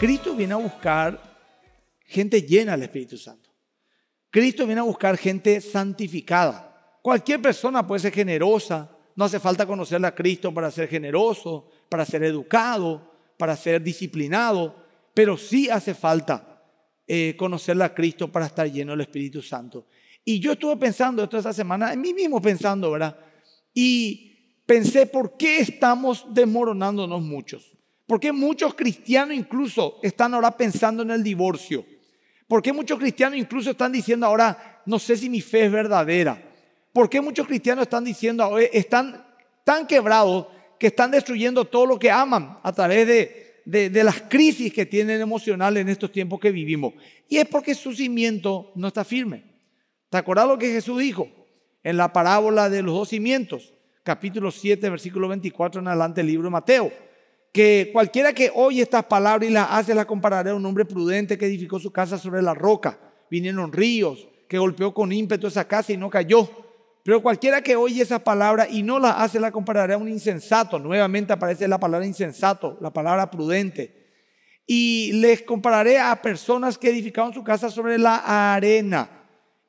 Cristo viene a buscar gente llena del Espíritu Santo. Cristo viene a buscar gente santificada. Cualquier persona puede ser generosa. No hace falta conocerle a Cristo para ser generoso, para ser educado, para ser disciplinado. Pero sí hace falta conocerla eh, conocerle a Cristo para estar lleno del Espíritu Santo. Y yo estuve pensando esto esta semana, en mí mismo pensando, ¿verdad? Y pensé, ¿por qué estamos desmoronándonos muchos? ¿Por qué muchos cristianos incluso están ahora pensando en el divorcio? ¿Por qué muchos cristianos incluso están diciendo ahora, no sé si mi fe es verdadera? ¿Por qué muchos cristianos están diciendo, están tan quebrados que están destruyendo todo lo que aman a través de, las crisis que tienen emocionales en estos tiempos que vivimos? Y es porque su cimiento no está firme. ¿Te acuerdas lo que Jesús dijo en la parábola de los dos cimientos? Capítulo 7, versículo 24 en adelante, del libro de Mateo que cualquiera que oye estas palabras y las hace, las compararé a un hombre prudente que edificó su casa sobre la roca. Vinieron ríos, que golpeó con ímpetu esa casa y no cayó. Pero cualquiera que oye esas palabras y no las hace, la compararé a un insensato. Nuevamente aparece la palabra insensato, la palabra prudente. Y les compararé a personas que edificaron su casa sobre la arena.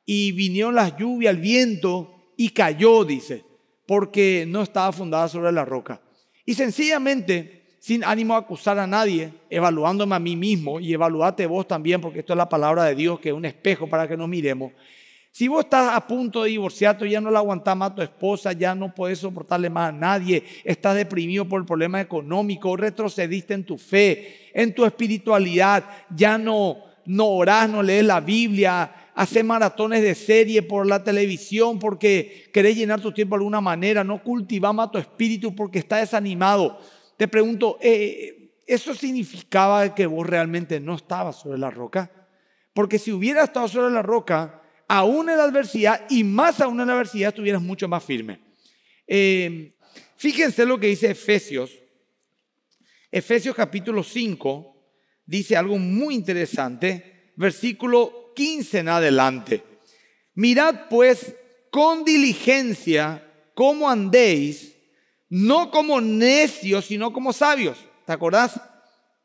Y vinieron las lluvias, el viento, y cayó, dice, porque no estaba fundada sobre la roca. Y sencillamente, sin ánimo a acusar a nadie, evaluándome a mí mismo y evaluate vos también, porque esto es la palabra de Dios, que es un espejo para que nos miremos. Si vos estás a punto de divorciarte, ya no la aguantás más a tu esposa, ya no podés soportarle más a nadie, estás deprimido por el problema económico, retrocediste en tu fe, en tu espiritualidad, ya no, no orás, no lees la Biblia, haces maratones de serie por la televisión porque querés llenar tu tiempo de alguna manera, no cultivamos a tu espíritu porque estás desanimado te pregunto, eh, ¿eso significaba que vos realmente no estabas sobre la roca? Porque si hubieras estado sobre la roca, aún en la adversidad y más aún en la adversidad estuvieras mucho más firme. Em, fíjense lo que dice Efesios. Efesios capítulo 5 dice algo muy interesante, versículo 15 en adelante. Mirad pues con diligencia cómo andéis no como necios, sino como sabios. ¿Te acordás?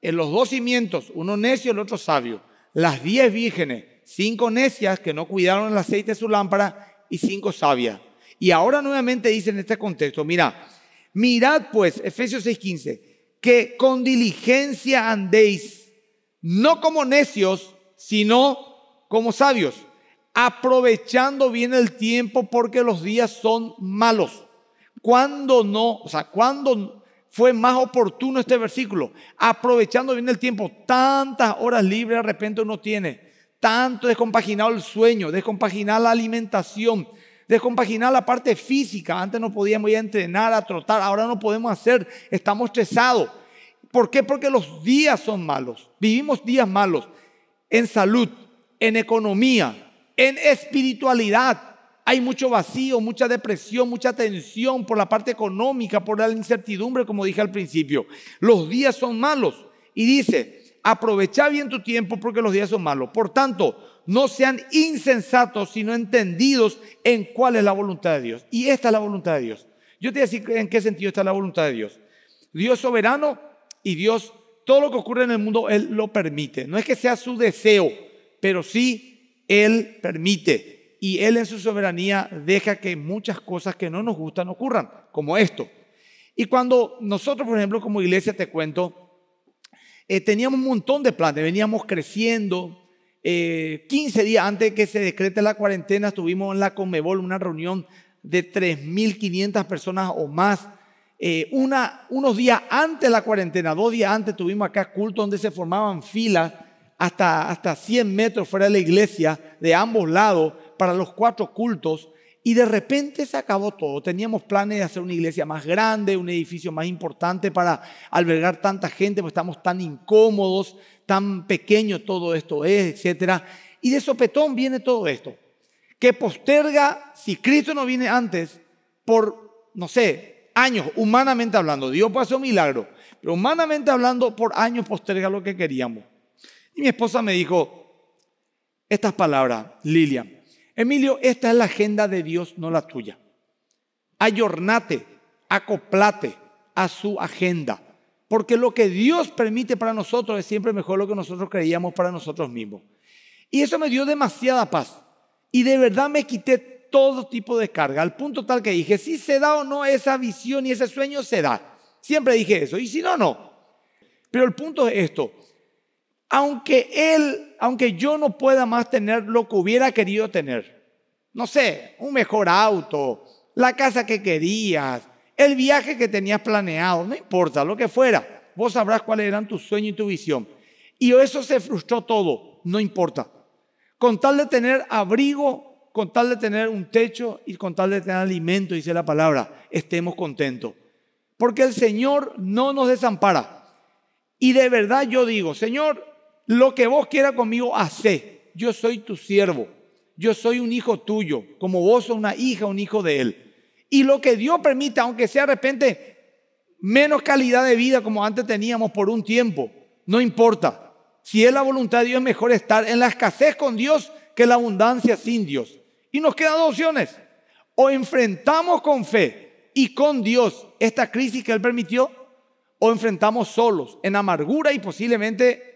En los dos cimientos, uno necio, el otro sabio. Las diez vírgenes, cinco necias que no cuidaron el aceite de su lámpara y cinco sabias. Y ahora nuevamente dice en este contexto, mira, mirad pues, Efesios 6:15, que con diligencia andéis, no como necios, sino como sabios, aprovechando bien el tiempo porque los días son malos. ¿Cuándo no? O sea, ¿cuándo fue más oportuno este versículo? Aprovechando bien el tiempo, tantas horas libres de repente uno tiene, tanto descompaginado el sueño, descompaginada la alimentación, descompaginada la parte física. Antes no podíamos ir a entrenar, a trotar, ahora no podemos hacer, estamos estresados. ¿Por qué? Porque los días son malos, vivimos días malos en salud, en economía, en espiritualidad. Hay mucho vacío, mucha depresión, mucha tensión por la parte económica, por la incertidumbre, como dije al principio. Los días son malos. Y dice, aprovecha bien tu tiempo porque los días son malos. Por tanto, no sean insensatos, sino entendidos en cuál es la voluntad de Dios. Y esta es la voluntad de Dios. Yo te voy a decir en qué sentido está la voluntad de Dios. Dios soberano y Dios, todo lo que ocurre en el mundo, Él lo permite. No es que sea su deseo, pero sí Él permite y Él en su soberanía deja que muchas cosas que no nos gustan ocurran, como esto. Y cuando nosotros, por ejemplo, como iglesia, te cuento, eh, teníamos un montón de planes, veníamos creciendo. 15 eh, días antes de que se decrete la cuarentena, estuvimos en la Conmebol, una reunión de 3.500 personas o más. Eh, unos días antes de la cuarentena, dos días antes, tuvimos acá culto donde se formaban filas hasta, hasta 100 metros fuera de la iglesia, de ambos lados, para los cuatro cultos y de repente se acabó todo. Teníamos planes de hacer una iglesia más grande, un edificio más importante para albergar tanta gente, porque estamos tan incómodos, tan pequeño todo esto es, etc. Y de sopetón viene todo esto, que posterga, si Cristo no viene antes, por, no sé, años, humanamente hablando, Dios puede hacer un milagro, pero humanamente hablando, por años posterga lo que queríamos. Y mi esposa me dijo estas palabras, Lilian, Emilio, esta es la agenda de Dios, no la tuya. Ayornate, acoplate a su agenda, porque lo que Dios permite para nosotros es siempre mejor lo que nosotros creíamos para nosotros mismos. Y eso me dio demasiada paz. Y de verdad me quité todo tipo de carga, al punto tal que dije, si se da o no esa visión y ese sueño, se da. Siempre dije eso, y si no, no. Pero el punto es esto, aunque él, aunque yo no pueda más tener lo que hubiera querido tener, no sé, un mejor auto, la casa que querías, el viaje que tenías planeado, no importa, lo que fuera, vos sabrás cuáles eran tus sueños y tu visión. Y eso se frustró todo, no importa. Con tal de tener abrigo, con tal de tener un techo y con tal de tener alimento, dice la palabra, estemos contentos. Porque el Señor no nos desampara. Y de verdad yo digo, Señor, lo que vos quieras conmigo, hacé. Yo soy tu siervo, yo soy un hijo tuyo, como vos sos una hija, un hijo de él. Y lo que Dios permita, aunque sea de repente menos calidad de vida como antes teníamos por un tiempo, no importa. Si es la voluntad de Dios, es mejor estar en la escasez con Dios que la abundancia sin Dios. Y nos quedan dos opciones. O enfrentamos con fe y con Dios esta crisis que Él permitió, o enfrentamos solos, en amargura y posiblemente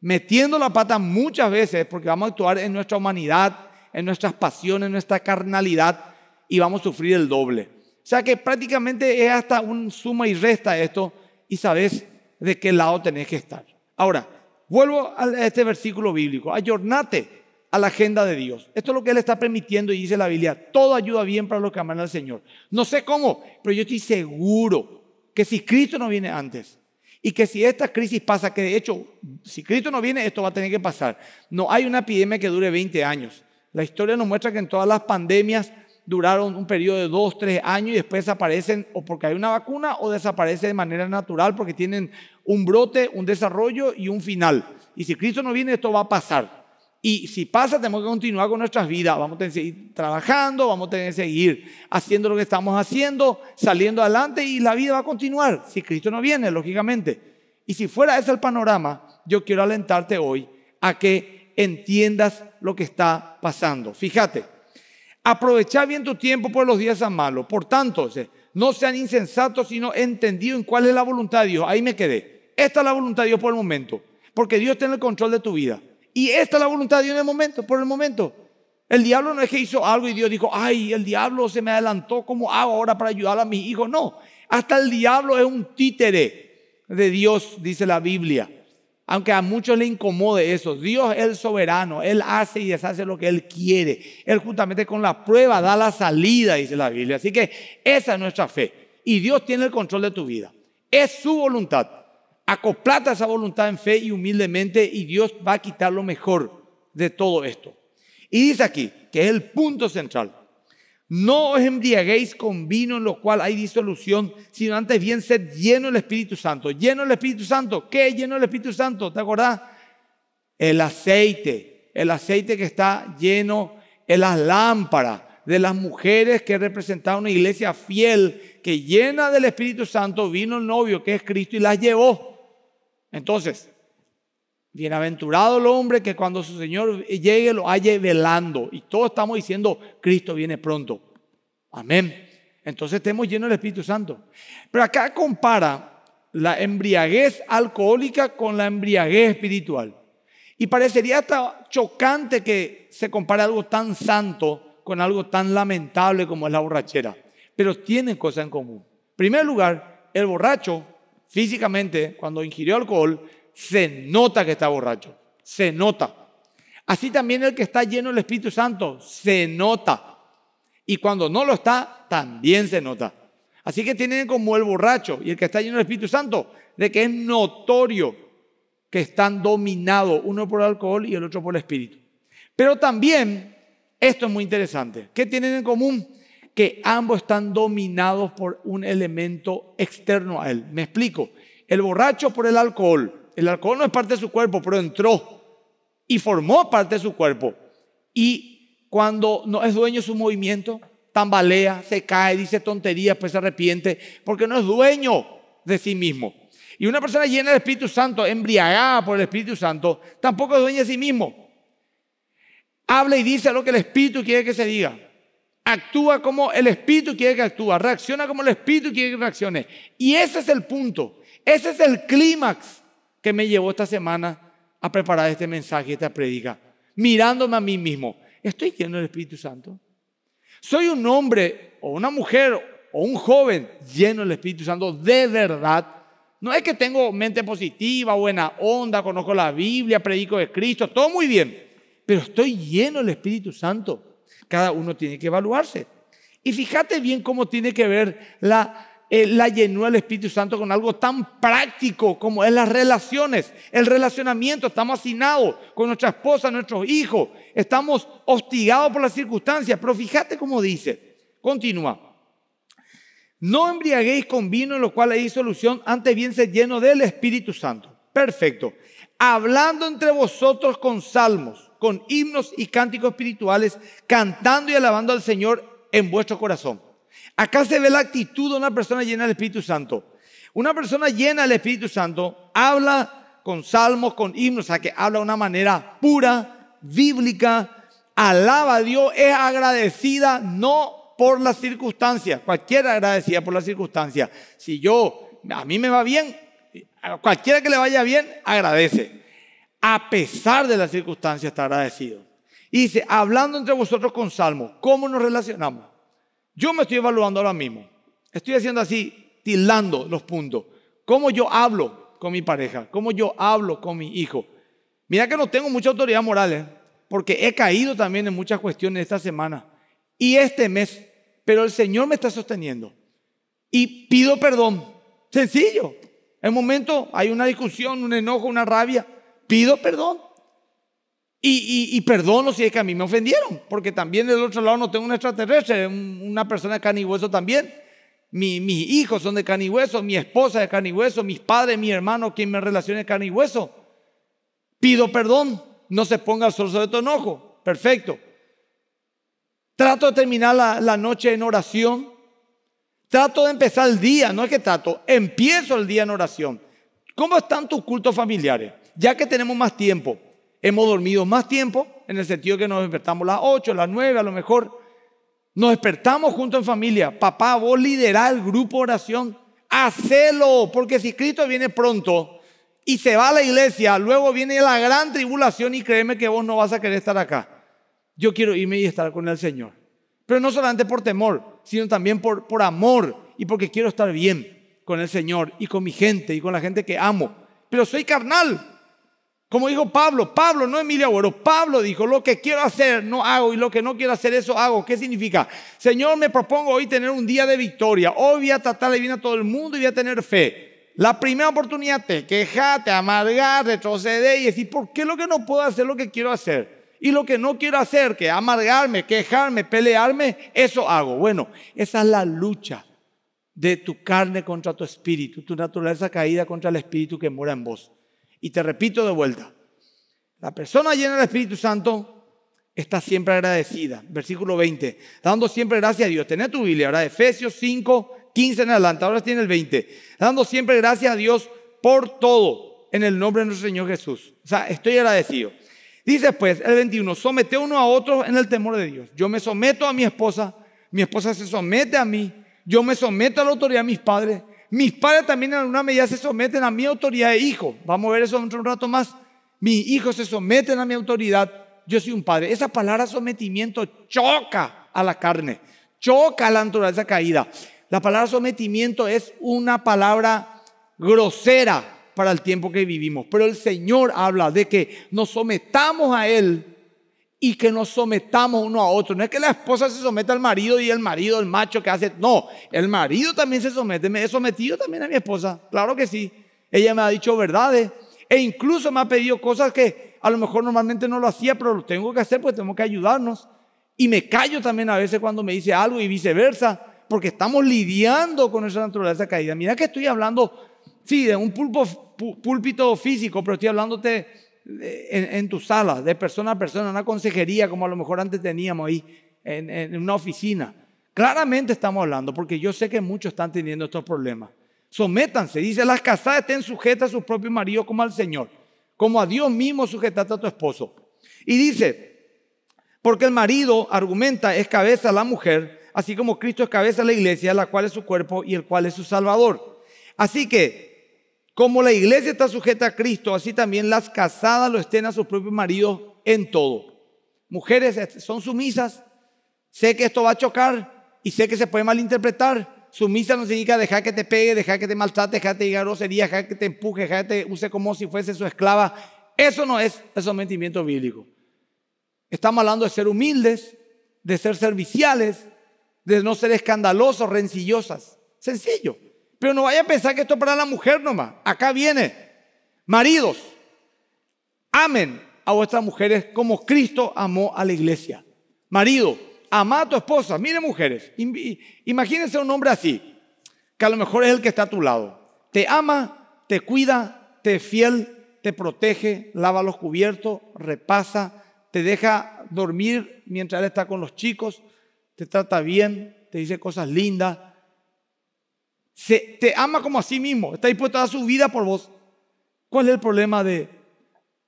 metiendo la pata muchas veces porque vamos a actuar en nuestra humanidad, en nuestras pasiones, en nuestra carnalidad y vamos a sufrir el doble. O sea que prácticamente es hasta un suma y resta esto y sabes de qué lado tenés que estar. Ahora, vuelvo a este versículo bíblico, ayornate a la agenda de Dios. Esto es lo que Él está permitiendo y dice la Biblia, todo ayuda bien para los que aman al Señor. No sé cómo, pero yo estoy seguro que si Cristo no viene antes, y que si esta crisis pasa, que de hecho, si Cristo no viene, esto va a tener que pasar. No hay una epidemia que dure 20 años. La historia nos muestra que en todas las pandemias duraron un periodo de 2, 3 años y después desaparecen o porque hay una vacuna o desaparece de manera natural porque tienen un brote, un desarrollo y un final. Y si Cristo no viene, esto va a pasar. Y si pasa, tenemos que continuar con nuestras vidas. Vamos a tener que seguir trabajando, vamos a tener que seguir haciendo lo que estamos haciendo, saliendo adelante y la vida va a continuar. Si Cristo no viene, lógicamente. Y si fuera ese el panorama, yo quiero alentarte hoy a que entiendas lo que está pasando. Fíjate, aprovecha bien tu tiempo por pues los días malos. Por tanto, no sean insensatos, sino entendidos en cuál es la voluntad de Dios. Ahí me quedé. Esta es la voluntad de Dios por el momento, porque Dios tiene el control de tu vida. Y esta es la voluntad de Dios en el momento, por el momento. El diablo no es que hizo algo y Dios dijo, ay, el diablo se me adelantó, como hago ahora para ayudar a mis hijos? No, hasta el diablo es un títere de Dios, dice la Biblia. Aunque a muchos le incomode eso, Dios es el soberano, Él hace y deshace lo que Él quiere. Él justamente con la prueba da la salida, dice la Biblia. Así que esa es nuestra fe. Y Dios tiene el control de tu vida. Es su voluntad. Acoplata esa voluntad en fe y humildemente y Dios va a quitar lo mejor de todo esto. Y dice aquí, que es el punto central, no os embriaguéis con vino en lo cual hay disolución, sino antes bien sed lleno del Espíritu Santo. Lleno del Espíritu Santo. ¿Qué es lleno del Espíritu Santo? ¿Te acordás? El aceite. El aceite que está lleno en las lámparas de las mujeres que representaban una iglesia fiel que llena del Espíritu Santo vino el novio que es Cristo y las llevó. Entonces, bienaventurado el hombre que cuando su Señor llegue lo halle velando. Y todos estamos diciendo, Cristo viene pronto. Amén. Entonces estemos llenos del Espíritu Santo. Pero acá compara la embriaguez alcohólica con la embriaguez espiritual. Y parecería hasta chocante que se compare algo tan santo con algo tan lamentable como es la borrachera. Pero tienen cosas en común. En primer lugar, el borracho físicamente, cuando ingirió alcohol, se nota que está borracho. Se nota. Así también el que está lleno del Espíritu Santo, se nota. Y cuando no lo está, también se nota. Así que tienen como el borracho y el que está lleno del Espíritu Santo, de que es notorio que están dominados uno por el alcohol y el otro por el Espíritu. Pero también, esto es muy interesante, ¿qué tienen en común? ambos están dominados por un elemento externo a él. Me explico. El borracho por el alcohol. El alcohol no es parte de su cuerpo, pero entró y formó parte de su cuerpo. Y cuando no es dueño de su movimiento, tambalea, se cae, dice tonterías, pues se arrepiente, porque no es dueño de sí mismo. Y una persona llena del Espíritu Santo, embriagada por el Espíritu Santo, tampoco es dueña de sí mismo. Habla y dice lo que el Espíritu quiere que se diga actúa como el Espíritu quiere que actúe, reacciona como el Espíritu quiere que reaccione. Y ese es el punto, ese es el clímax que me llevó esta semana a preparar este mensaje, esta predica, mirándome a mí mismo. ¿Estoy lleno del Espíritu Santo? ¿Soy un hombre o una mujer o un joven lleno del Espíritu Santo de verdad? No es que tengo mente positiva, buena onda, conozco la Biblia, predico de Cristo, todo muy bien, pero estoy lleno del Espíritu Santo cada uno tiene que evaluarse. Y fíjate bien cómo tiene que ver eh, la, llenura del Espíritu Santo con algo tan práctico como es las relaciones, el relacionamiento. Estamos hacinados con nuestra esposa, nuestros hijos, estamos hostigados por las circunstancias. Pero fíjate cómo dice, continúa. No embriaguéis con vino en lo cual hay solución, antes bien se lleno del Espíritu Santo. Perfecto. Hablando entre vosotros con salmos con himnos y cánticos espirituales, cantando y alabando al Señor en vuestro corazón. Acá se ve la actitud de una persona llena del Espíritu Santo. Una persona llena del Espíritu Santo habla con salmos, con himnos, o sea que habla de una manera pura, bíblica, alaba a Dios, es agradecida, no por las circunstancias, cualquiera agradecida por las circunstancias. Si yo, a mí me va bien, cualquiera que le vaya bien, agradece a pesar de las circunstancias, está agradecido. Y dice, hablando entre vosotros con Salmo, ¿cómo nos relacionamos? Yo me estoy evaluando ahora mismo. Estoy haciendo así, tildando los puntos. ¿Cómo yo hablo con mi pareja? ¿Cómo yo hablo con mi hijo? Mira que no tengo mucha autoridad moral, ¿eh? porque he caído también en muchas cuestiones esta semana y este mes, pero el Señor me está sosteniendo. Y pido perdón. Sencillo. En un momento hay una discusión, un enojo, una rabia pido perdón. Y, perdono si es que a mí me ofendieron, porque también del otro lado no tengo un extraterrestre, una persona de carne y hueso también. mis hijos son de carne y hueso, mi esposa de carne y hueso, mis padres, mi hermano, quien me relacione de carne y hueso. Pido perdón, no se ponga el sol sobre tu enojo. Perfecto. Trato de terminar la noche en oración. Trato de empezar el día, no es que trato, empiezo el día en oración. ¿Cómo están tus cultos familiares? ya que tenemos más tiempo, hemos dormido más tiempo, en el sentido que nos despertamos las 8, las 9, a lo mejor. Nos despertamos junto en familia. Papá, vos liderá el grupo oración. Hacelo, porque si Cristo viene pronto y se va a la iglesia, luego viene la gran tribulación y créeme que vos no vas a querer estar acá. Yo quiero irme y estar con el Señor. Pero no solamente por temor, sino también por, por amor y porque quiero estar bien con el Señor y con mi gente y con la gente que amo. Pero soy carnal, como dijo Pablo, Pablo, no Emilia Agüero, Pablo dijo, lo que quiero hacer no hago y lo que no quiero hacer eso hago. ¿Qué significa? Señor, me propongo hoy tener un día de victoria. Hoy voy a tratarle bien a todo el mundo y voy a tener fe. La primera oportunidad te quejate amargar, retroceder y decir, ¿por qué lo que no puedo hacer lo que quiero hacer? Y lo que no quiero hacer, que amargarme, quejarme, pelearme, eso hago. Bueno, esa es la lucha de tu carne contra tu espíritu, tu naturaleza caída contra el espíritu que mora en vos. Y te repito de vuelta, la persona llena del Espíritu Santo está siempre agradecida. Versículo 20, dando siempre gracias a Dios. Tienes tu Biblia, ahora Efesios 5, 15 en adelante, ahora tiene el 20. Dando siempre gracias a Dios por todo en el nombre de nuestro Señor Jesús. O sea, estoy agradecido. Dice pues el 21, somete uno a otro en el temor de Dios. Yo me someto a mi esposa, mi esposa se somete a mí, yo me someto a la autoridad de mis padres, mis padres también en alguna medida se someten a mi autoridad de hijo. Vamos a ver eso en un rato más. Mis hijos se someten a mi autoridad. Yo soy un padre. Esa palabra sometimiento choca a la carne, choca a la naturaleza caída. La palabra sometimiento es una palabra grosera para el tiempo que vivimos, pero el Señor habla de que nos sometamos a Él y que nos sometamos uno a otro. No es que la esposa se someta al marido y el marido, el macho que hace. No, el marido también se somete. Me he sometido también a mi esposa. Claro que sí. Ella me ha dicho verdades e incluso me ha pedido cosas que a lo mejor normalmente no lo hacía, pero lo tengo que hacer porque tenemos que ayudarnos. Y me callo también a veces cuando me dice algo y viceversa, porque estamos lidiando con esa naturaleza caída. Mira que estoy hablando, sí, de un pulpo, púlpito físico, pero estoy hablándote en, tu sala, de persona a persona, una consejería como a lo mejor antes teníamos ahí, en, una oficina. Claramente estamos hablando, porque yo sé que muchos están teniendo estos problemas. Sométanse, dice, las casadas estén sujetas a sus propios maridos como al Señor, como a Dios mismo sujetate a tu esposo. Y dice, porque el marido, argumenta, es cabeza la mujer, así como Cristo es cabeza de la iglesia, la cual es su cuerpo y el cual es su salvador. Así que como la iglesia está sujeta a Cristo, así también las casadas lo estén a sus propios maridos en todo. Mujeres son sumisas. Sé que esto va a chocar y sé que se puede malinterpretar. Sumisa no significa dejar que te pegue, dejar que te maltrate, dejar que te diga grosería, dejar que te empuje, dejar que te use como si fuese su esclava. Eso no es el sometimiento bíblico. Estamos hablando de ser humildes, de ser serviciales, de no ser escandalosos, rencillosas. Sencillo. Pero no vaya a pensar que esto es para la mujer nomás. Acá viene. Maridos, amen a vuestras mujeres como Cristo amó a la iglesia. Marido, ama a tu esposa. Miren mujeres, imagínense un hombre así, que a lo mejor es el que está a tu lado. Te ama, te cuida, te es fiel, te protege, lava los cubiertos, repasa, te deja dormir mientras él está con los chicos, te trata bien, te dice cosas lindas, se, te ama como a sí mismo, está dispuesto a dar su vida por vos. ¿Cuál es el problema de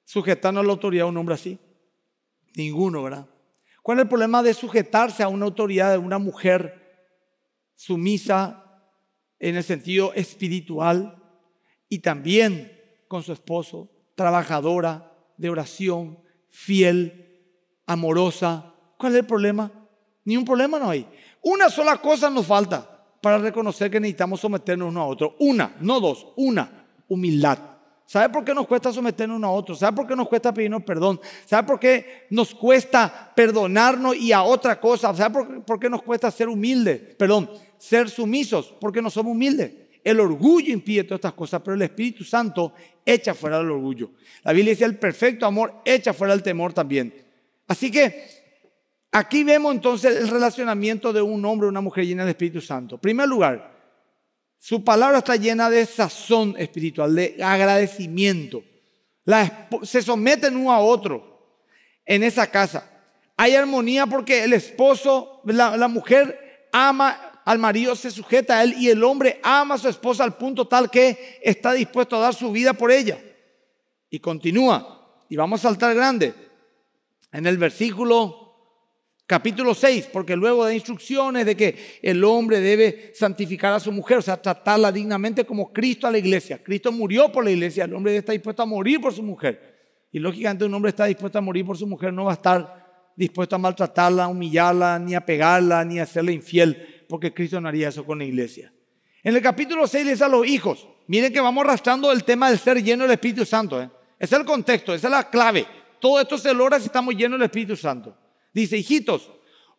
sujetarnos a la autoridad de un hombre así? Ninguno, ¿verdad? ¿Cuál es el problema de sujetarse a una autoridad de una mujer sumisa en el sentido espiritual y también con su esposo, trabajadora de oración, fiel, amorosa? ¿Cuál es el problema? Ni un problema no hay. Una sola cosa nos falta para reconocer que necesitamos someternos uno a otro. Una, no dos, una, humildad. ¿Sabe por qué nos cuesta someternos uno a otro? ¿Sabe por qué nos cuesta pedirnos perdón? ¿Sabe por qué nos cuesta perdonarnos y a otra cosa? ¿Sabe por, qué nos cuesta ser humildes? Perdón, ser sumisos, porque no somos humildes. El orgullo impide todas estas cosas, pero el Espíritu Santo echa fuera el orgullo. La Biblia dice, el perfecto amor echa fuera el temor también. Así que Aquí vemos entonces el relacionamiento de un hombre y una mujer llena de Espíritu Santo. En primer lugar, su palabra está llena de sazón espiritual, de agradecimiento. se someten uno a otro en esa casa. Hay armonía porque el esposo, la, la mujer ama al marido, se sujeta a él y el hombre ama a su esposa al punto tal que está dispuesto a dar su vida por ella. Y continúa. Y vamos a saltar grande. En el versículo Capítulo 6, porque luego da instrucciones de que el hombre debe santificar a su mujer, o sea, tratarla dignamente como Cristo a la iglesia. Cristo murió por la iglesia, el hombre está dispuesto a morir por su mujer. Y lógicamente un hombre está dispuesto a morir por su mujer, no va a estar dispuesto a maltratarla, a humillarla, ni a pegarla, ni a hacerle infiel, porque Cristo no haría eso con la iglesia. En el capítulo 6 les a los hijos, miren que vamos arrastrando el tema del ser lleno del Espíritu Santo. Ese ¿eh? es el contexto, esa es la clave. Todo esto se logra si estamos llenos del Espíritu Santo. Dice, hijitos,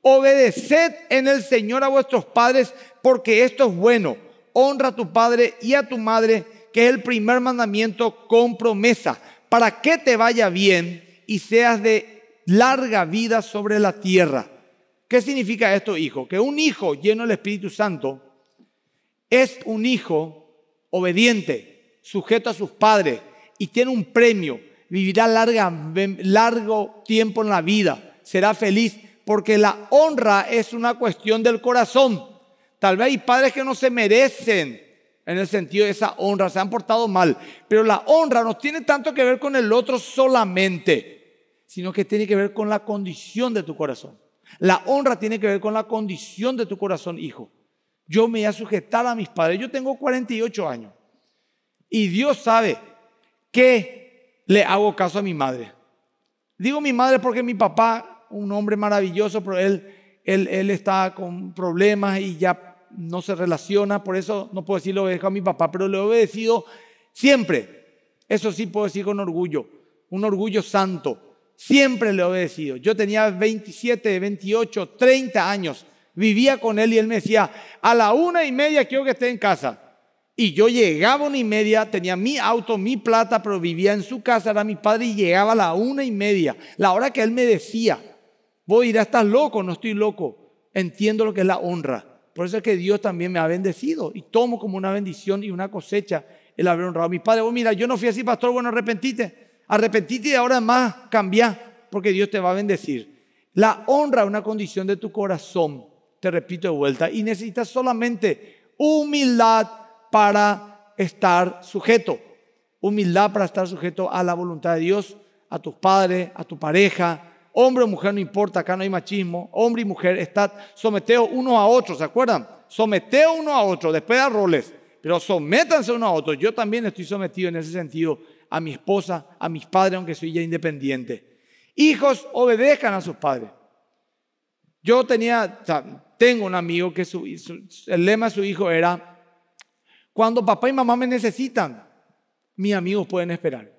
obedeced en el Señor a vuestros padres, porque esto es bueno. Honra a tu padre y a tu madre, que es el primer mandamiento con promesa, para que te vaya bien y seas de larga vida sobre la tierra. ¿Qué significa esto, hijo? Que un hijo lleno del Espíritu Santo es un hijo obediente, sujeto a sus padres y tiene un premio, vivirá largo tiempo en la vida será feliz, porque la honra es una cuestión del corazón. Tal vez hay padres que no se merecen en el sentido de esa honra, se han portado mal, pero la honra no tiene tanto que ver con el otro solamente, sino que tiene que ver con la condición de tu corazón. La honra tiene que ver con la condición de tu corazón, hijo. Yo me voy a sujetar a mis padres. Yo tengo 48 años y Dios sabe que le hago caso a mi madre. Digo mi madre porque mi papá un hombre maravilloso, pero él, él, está con problemas y ya no se relaciona, por eso no puedo decir lo obedezco a mi papá, pero le he obedecido siempre. Eso sí puedo decir con orgullo, un orgullo santo. Siempre le he obedecido. Yo tenía 27, 28, 30 años. Vivía con él y él me decía, a la una y media quiero que esté en casa. Y yo llegaba a una y media, tenía mi auto, mi plata, pero vivía en su casa, era mi padre y llegaba a la una y media, la hora que él me decía. Vos dirás, estás loco, no estoy loco. Entiendo lo que es la honra. Por eso es que Dios también me ha bendecido y tomo como una bendición y una cosecha el haber honrado a mis padres. Vos mira, yo no fui así, pastor, bueno, arrepentite. Arrepentite y ahora más cambia, porque Dios te va a bendecir. La honra es una condición de tu corazón, te repito de vuelta, y necesitas solamente humildad para estar sujeto. Humildad para estar sujeto a la voluntad de Dios, a tus padres, a tu pareja, hombre o mujer no importa, acá no hay machismo, hombre y mujer, está sometidos uno a otro, ¿se acuerdan? Someteos uno a otro, después de roles, pero sométanse uno a otro. Yo también estoy sometido en ese sentido a mi esposa, a mis padres, aunque soy ya independiente. Hijos, obedezcan a sus padres. Yo tenía, tengo un amigo que el lema de su hijo era, cuando papá y mamá me necesitan, mis amigos pueden esperar.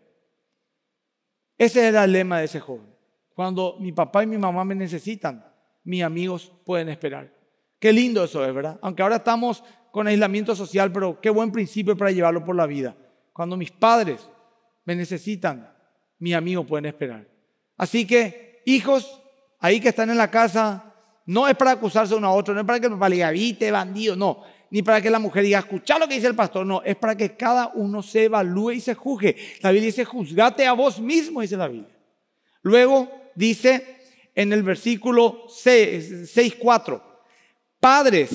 Ese era el lema de ese joven. Cuando mi papá y mi mamá me necesitan, mis amigos pueden esperar. Qué lindo eso es, ¿verdad? Aunque ahora estamos con aislamiento social, pero qué buen principio para llevarlo por la vida. Cuando mis padres me necesitan, mis amigos pueden esperar. Así que, hijos, ahí que están en la casa, no es para acusarse uno a otro, no es para que nos papá diga, bandido, no. Ni para que la mujer diga, escucha lo que dice el pastor, no. Es para que cada uno se evalúe y se juzgue. La Biblia dice, juzgate a vos mismo, dice la Biblia. Luego dice en el versículo 6.4 padres,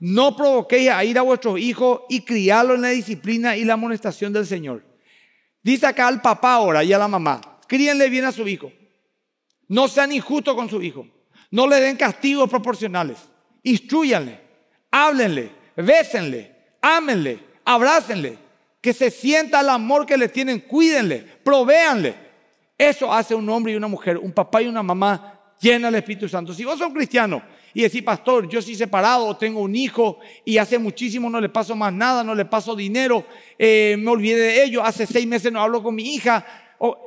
no provoquéis a ir a vuestros hijos y criarlos en la disciplina y la amonestación del Señor. Dice acá al papá ahora y a la mamá, críenle bien a su hijo. No sean injustos con su hijo. No le den castigos proporcionales. Instruyanle, háblenle, bésenle, ámenle, abrácenle. Que se sienta el amor que le tienen, cuídenle, provéanle. Eso hace un hombre y una mujer, un papá y una mamá llena del Espíritu Santo. Si vos sos cristiano y decís, pastor, yo soy separado, tengo un hijo y hace muchísimo no le paso más nada, no le paso dinero, eh, me olvidé de ello, hace seis meses no hablo con mi hija,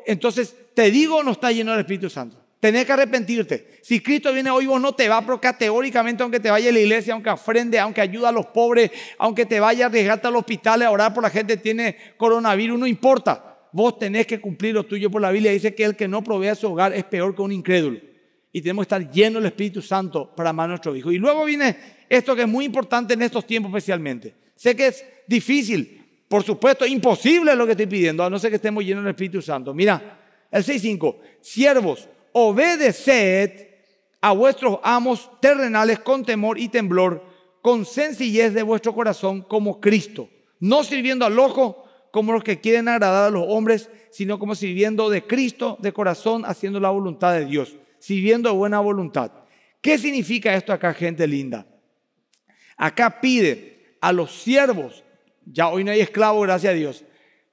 entonces te digo, no está lleno del Espíritu Santo. Tenés que arrepentirte. Si Cristo viene hoy, vos no te va, pero categóricamente, aunque te vaya a la iglesia, aunque ofrende, aunque ayude a los pobres, aunque te vaya a arriesgarte al hospital a orar por la gente que tiene coronavirus, no importa. Vos tenés que cumplir lo tuyo por la Biblia. Dice que el que no provee a su hogar es peor que un incrédulo. Y tenemos que estar llenos del Espíritu Santo para amar a nuestro hijo. Y luego viene esto que es muy importante en estos tiempos especialmente. Sé que es difícil, por supuesto, imposible lo que estoy pidiendo, a no ser que estemos llenos del Espíritu Santo. Mira, el 6.5, siervos, obedeced a vuestros amos terrenales con temor y temblor, con sencillez de vuestro corazón como Cristo, no sirviendo al ojo como los que quieren agradar a los hombres, sino como sirviendo de Cristo de corazón, haciendo la voluntad de Dios, sirviendo de buena voluntad. ¿Qué significa esto acá, gente linda? Acá pide a los siervos, ya hoy no hay esclavos, gracias a Dios,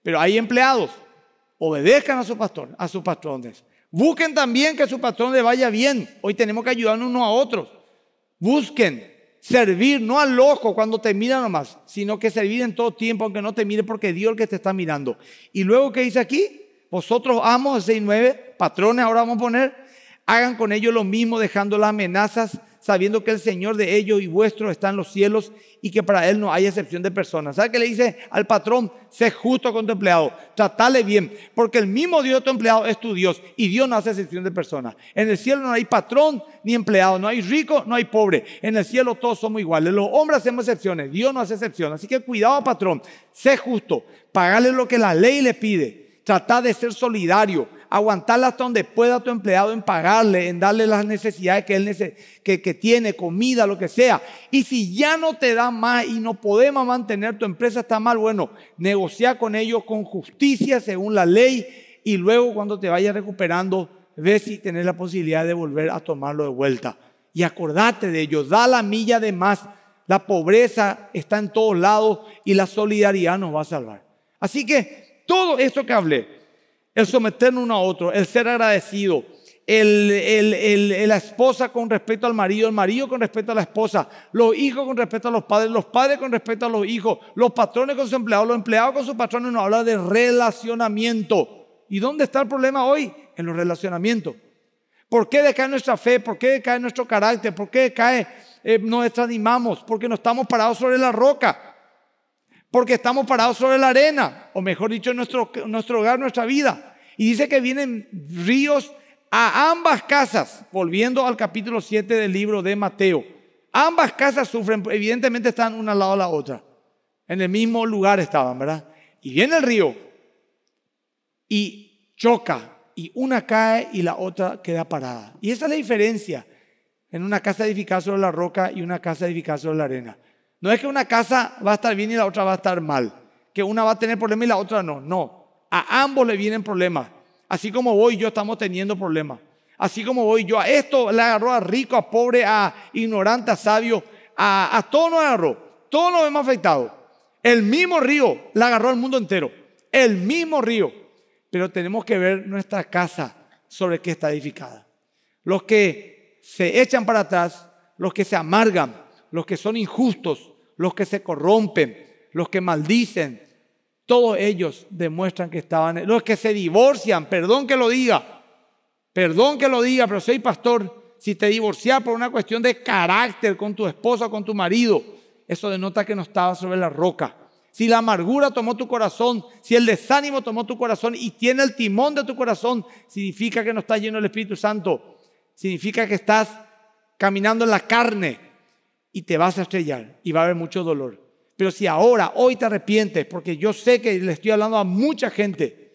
pero hay empleados, obedezcan a su pastor, a sus patrones. Busquen también que a su patrón le vaya bien. Hoy tenemos que ayudarnos unos a otros. Busquen, Servir no al ojo cuando te mira nomás, sino que servir en todo tiempo, aunque no te mire, porque Dios es el que te está mirando. Y luego, ¿qué dice aquí? Vosotros amos, 6 y 9, patrones, ahora vamos a poner, hagan con ellos lo mismo, dejando las amenazas sabiendo que el Señor de ellos y vuestros está en los cielos y que para Él no hay excepción de personas. ¿Sabe qué le dice al patrón? Sé justo con tu empleado, tratale bien, porque el mismo Dios de tu empleado es tu Dios y Dios no hace excepción de personas. En el cielo no hay patrón ni empleado, no hay rico, no hay pobre. En el cielo todos somos iguales. Los hombres hacemos excepciones, Dios no hace excepción. Así que cuidado, patrón, sé justo, pagale lo que la ley le pide, trata de ser solidario aguantarla hasta donde pueda tu empleado en pagarle, en darle las necesidades que él que, que tiene, comida, lo que sea. Y si ya no te da más y no podemos mantener tu empresa, está mal, bueno, negociar con ellos con justicia según la ley y luego cuando te vayas recuperando, ves si tenés la posibilidad de volver a tomarlo de vuelta. Y acordate de ellos, da la milla de más. La pobreza está en todos lados y la solidaridad nos va a salvar. Así que todo esto que hablé, el someternos uno a otro, el ser agradecido, el, la esposa con respecto al marido, el marido con respecto a la esposa, los hijos con respecto a los padres, los padres con respecto a los hijos, los patrones con sus empleados, los empleados con sus patrones, nos habla de relacionamiento. ¿Y dónde está el problema hoy? En los relacionamientos. ¿Por qué decae nuestra fe? ¿Por qué decae nuestro carácter? ¿Por qué decae, eh, nos Porque no estamos parados sobre la roca porque estamos parados sobre la arena, o mejor dicho, nuestro, nuestro hogar, nuestra vida. Y dice que vienen ríos a ambas casas, volviendo al capítulo 7 del libro de Mateo. Ambas casas sufren, evidentemente están una al lado de la otra. En el mismo lugar estaban, ¿verdad? Y viene el río y choca, y una cae y la otra queda parada. Y esa es la diferencia en una casa edificada sobre la roca y una casa edificada sobre la arena. No es que una casa va a estar bien y la otra va a estar mal, que una va a tener problemas y la otra no, no. A ambos le vienen problemas. Así como voy yo estamos teniendo problemas. Así como voy yo a esto, le agarró a rico, a pobre, a ignorante, a sabio, a, a todo nos agarró. Todos nos hemos afectado. El mismo río la agarró al mundo entero. El mismo río. Pero tenemos que ver nuestra casa sobre qué está edificada. Los que se echan para atrás, los que se amargan, los que son injustos, los que se corrompen, los que maldicen, todos ellos demuestran que estaban, los que se divorcian, perdón que lo diga, perdón que lo diga, pero soy pastor, si te divorcias por una cuestión de carácter con tu esposa o con tu marido, eso denota que no estabas sobre la roca. Si la amargura tomó tu corazón, si el desánimo tomó tu corazón y tiene el timón de tu corazón, significa que no estás lleno del Espíritu Santo, significa que estás caminando en la carne, y te vas a estrellar y va a haber mucho dolor. Pero si ahora, hoy te arrepientes, porque yo sé que le estoy hablando a mucha gente,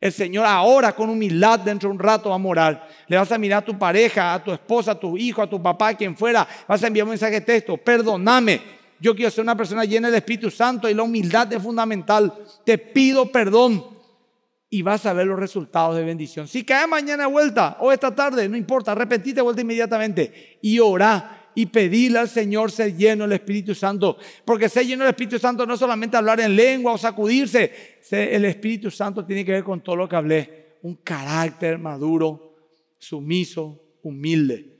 el Señor ahora con humildad dentro de un rato va a morar. Le vas a mirar a tu pareja, a tu esposa, a tu hijo, a tu papá, a quien fuera. Vas a enviar un mensaje de texto, perdóname. Yo quiero ser una persona llena del Espíritu Santo y la humildad es fundamental. Te pido perdón y vas a ver los resultados de bendición. Si cae mañana vuelta o esta tarde, no importa, arrepentite de vuelta inmediatamente y ora y pedirle al Señor ser lleno del Espíritu Santo. Porque ser lleno del Espíritu Santo no es solamente hablar en lengua o sacudirse. El Espíritu Santo tiene que ver con todo lo que hablé. Un carácter maduro, sumiso, humilde.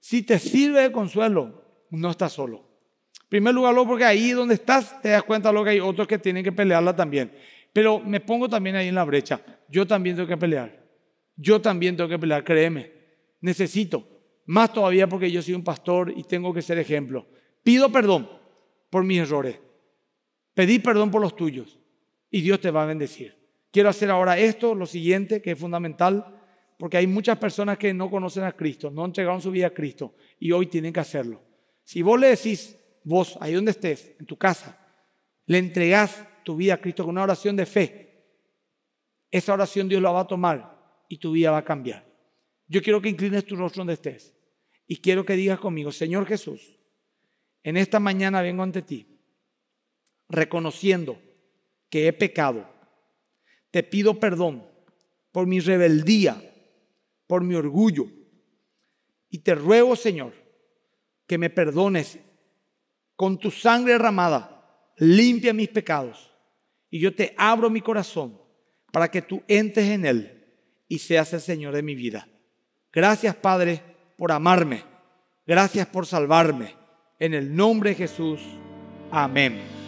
Si te sirve de consuelo, no estás solo. En primer lugar, porque ahí donde estás te das cuenta lo que hay otros que tienen que pelearla también. Pero me pongo también ahí en la brecha. Yo también tengo que pelear. Yo también tengo que pelear, créeme. Necesito más todavía porque yo soy un pastor y tengo que ser ejemplo. Pido perdón por mis errores. Pedí perdón por los tuyos y Dios te va a bendecir. Quiero hacer ahora esto, lo siguiente, que es fundamental, porque hay muchas personas que no conocen a Cristo, no han entregado su vida a Cristo y hoy tienen que hacerlo. Si vos le decís, vos, ahí donde estés, en tu casa, le entregás tu vida a Cristo con una oración de fe, esa oración Dios la va a tomar y tu vida va a cambiar. Yo quiero que inclines tu rostro donde estés. Y quiero que digas conmigo, Señor Jesús, en esta mañana vengo ante ti, reconociendo que he pecado. Te pido perdón por mi rebeldía, por mi orgullo. Y te ruego, Señor, que me perdones con tu sangre derramada. Limpia mis pecados. Y yo te abro mi corazón para que tú entres en él y seas el Señor de mi vida. Gracias, Padre por amarme. Gracias por salvarme. En el nombre de Jesús. Amén.